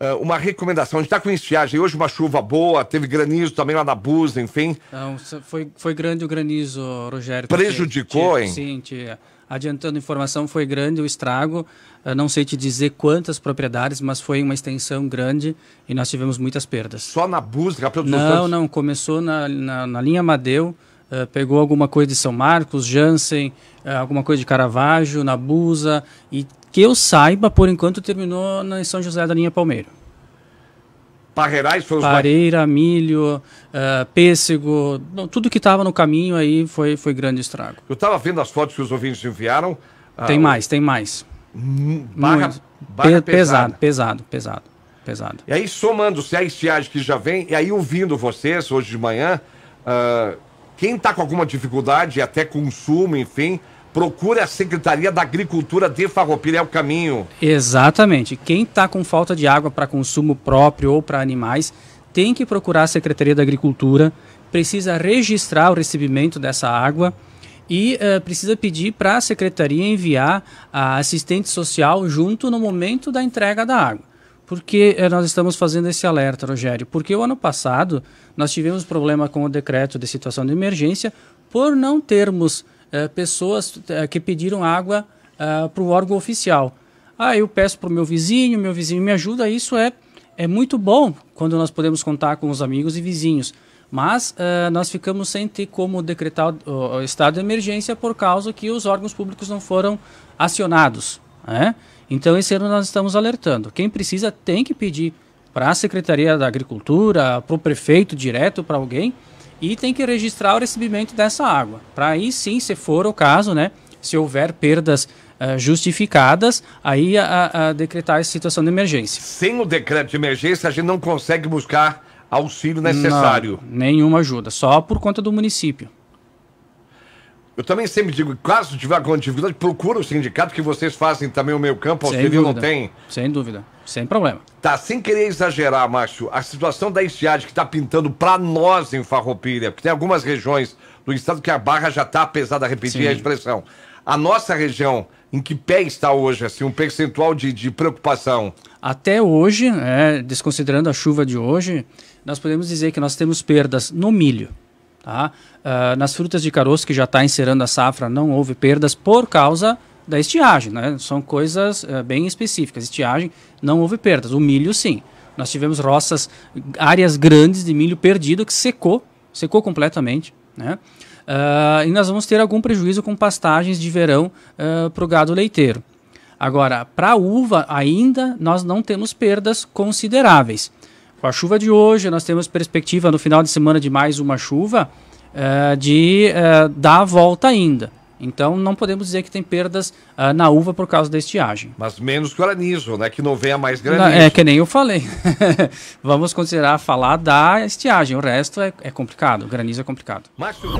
Ah, uma recomendação. A gente está com estiagem. Hoje uma chuva boa, teve granizo também lá na Busa, enfim. Não, foi, foi grande o granizo, Rogério. Prejudicou, hein? Sim, te, adiantando informação, foi grande o estrago. Eu ah, não sei te dizer quantas propriedades, mas foi uma extensão grande e nós tivemos muitas perdas. Só na Busa? Não, Santos? não. Começou na, na, na linha Madeu. Ah, pegou alguma coisa de São Marcos, Jansen, alguma coisa de Caravaggio, na Busa e que eu saiba, por enquanto, terminou na São José da Linha Palmeiro. Parreirais foi Pareira, mais... milho, uh, pêssego, não, tudo que estava no caminho aí foi, foi grande estrago. Eu estava vendo as fotos que os ouvintes enviaram. Uh, tem mais, tem mais. Hum, barra, barra pesado, pesado, pesado, pesado. E aí somando-se a estiagem que já vem, e aí ouvindo vocês hoje de manhã, uh, quem está com alguma dificuldade, até consumo, enfim, procure a Secretaria da Agricultura de Farroupilha, é o caminho. Exatamente. Quem está com falta de água para consumo próprio ou para animais, tem que procurar a Secretaria da Agricultura, precisa registrar o recebimento dessa água e uh, precisa pedir para a Secretaria enviar a assistente social junto no momento da entrega da água. Por que eh, nós estamos fazendo esse alerta, Rogério? Porque o ano passado nós tivemos problema com o decreto de situação de emergência por não termos eh, pessoas eh, que pediram água uh, eh, para o órgão oficial. Ah, eu peço para o meu vizinho, meu vizinho me ajuda. Isso é, é muito bom quando nós podemos contar com os amigos e vizinhos. Mas nós ficamos sem ter como decretar o, o, estado de emergência por causa que os órgãos públicos não foram acionados. Né? Então, esse ano nós estamos alertando. Quem precisa tem que pedir para a Secretaria da Agricultura, para o prefeito direto, para alguém, e tem que registrar o recebimento dessa água. Para aí sim, se for o caso, né, se houver perdas uh, justificadas, aí a, a decretar a situação de emergência. Sem o decreto de emergência, a gente não consegue buscar auxílio necessário. Não, nenhuma ajuda, só por conta do município. Eu também sempre digo, caso tiver alguma dificuldade, procura o sindicato que vocês fazem também o meio campo, sem dúvida. não tem. Sem dúvida, sem problema. Tá, sem querer exagerar, Márcio, a situação da estiagem que está pintando para nós em Farroupilha, porque tem algumas regiões do estado que a barra já está pesada, repetir Sim. a expressão. A nossa região, em que pé está hoje, assim, um percentual de, de preocupação? Até hoje, é, desconsiderando a chuva de hoje, nós podemos dizer que nós temos perdas no milho, Tá? Uh, nas frutas de caroço que já está encerando a safra, não houve perdas por causa da estiagem. Né? São coisas uh, bem específicas. Estiagem, não houve perdas. O milho, sim. Nós tivemos roças, áreas grandes de milho perdido que secou, secou completamente. Né? Uh, e nós vamos ter algum prejuízo com pastagens de verão ah, para o gado leiteiro. Agora, para a uva ainda, nós não temos perdas consideráveis. Com a chuva de hoje, nós temos perspectiva no final de semana de mais uma chuva, uh, de uh, dar a volta ainda. Então não podemos dizer que tem perdas uh, na uva por causa da estiagem. Mas menos granizo, né? Que não venha mais granizo. Não, é que nem eu falei. Vamos considerar falar da estiagem. O resto é, é complicado. O granizo é complicado. Márcio,